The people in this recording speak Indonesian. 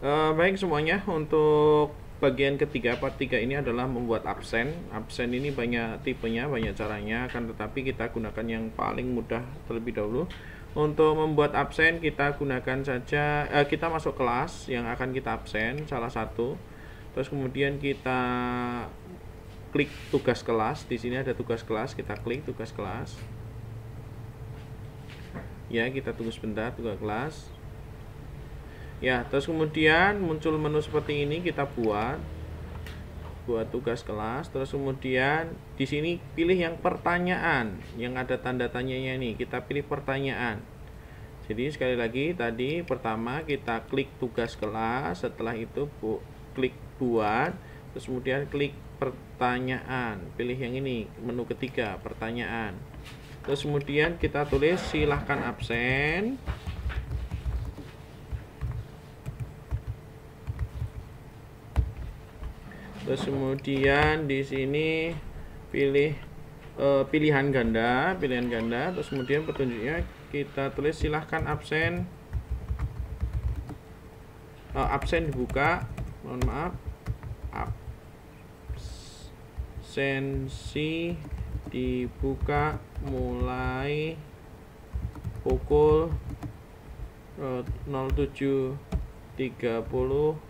Uh, baik semuanya untuk bagian ketiga part 3 ini adalah membuat absen absen ini banyak tipenya banyak caranya akan tetapi kita gunakan yang paling mudah terlebih dahulu untuk membuat absen kita gunakan saja uh, kita masuk kelas yang akan kita absen salah satu terus kemudian kita klik tugas kelas di sini ada tugas kelas kita klik tugas kelas ya kita tunggu sebentar tugas kelas ya terus kemudian muncul menu seperti ini kita buat buat tugas kelas terus kemudian di sini pilih yang pertanyaan yang ada tanda tanya nya ini kita pilih pertanyaan jadi sekali lagi tadi pertama kita klik tugas kelas setelah itu bu klik buat terus kemudian klik pertanyaan pilih yang ini menu ketiga pertanyaan terus kemudian kita tulis silahkan absen terus kemudian di sini pilih e, pilihan ganda pilihan ganda terus kemudian petunjuknya kita tulis silahkan absen e, absen dibuka mohon maaf absensi dibuka mulai pukul e, 07.30